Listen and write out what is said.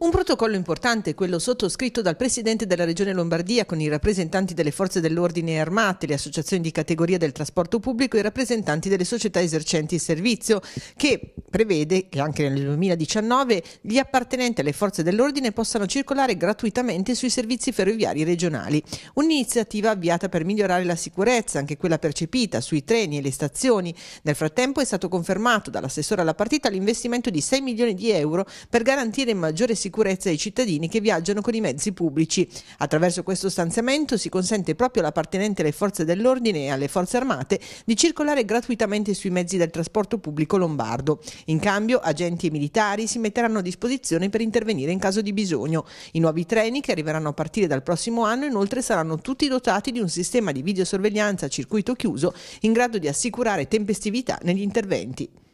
Un protocollo importante quello sottoscritto dal Presidente della Regione Lombardia con i rappresentanti delle forze dell'ordine armate, le associazioni di categoria del trasporto pubblico e i rappresentanti delle società esercenti il servizio, che prevede che anche nel 2019 gli appartenenti alle forze dell'ordine possano circolare gratuitamente sui servizi ferroviari regionali. Un'iniziativa avviata per migliorare la sicurezza, anche quella percepita sui treni e le stazioni. Nel frattempo è stato confermato dall'assessore alla partita l'investimento di 6 milioni di euro per garantire maggiore sicurezza ai cittadini che viaggiano con i mezzi pubblici. Attraverso questo stanziamento si consente proprio all'appartenente alle forze dell'ordine e alle forze armate di circolare gratuitamente sui mezzi del trasporto pubblico lombardo. In cambio, agenti e militari si metteranno a disposizione per intervenire in caso di bisogno. I nuovi treni, che arriveranno a partire dal prossimo anno, inoltre saranno tutti dotati di un sistema di videosorveglianza a circuito chiuso in grado di assicurare tempestività negli interventi.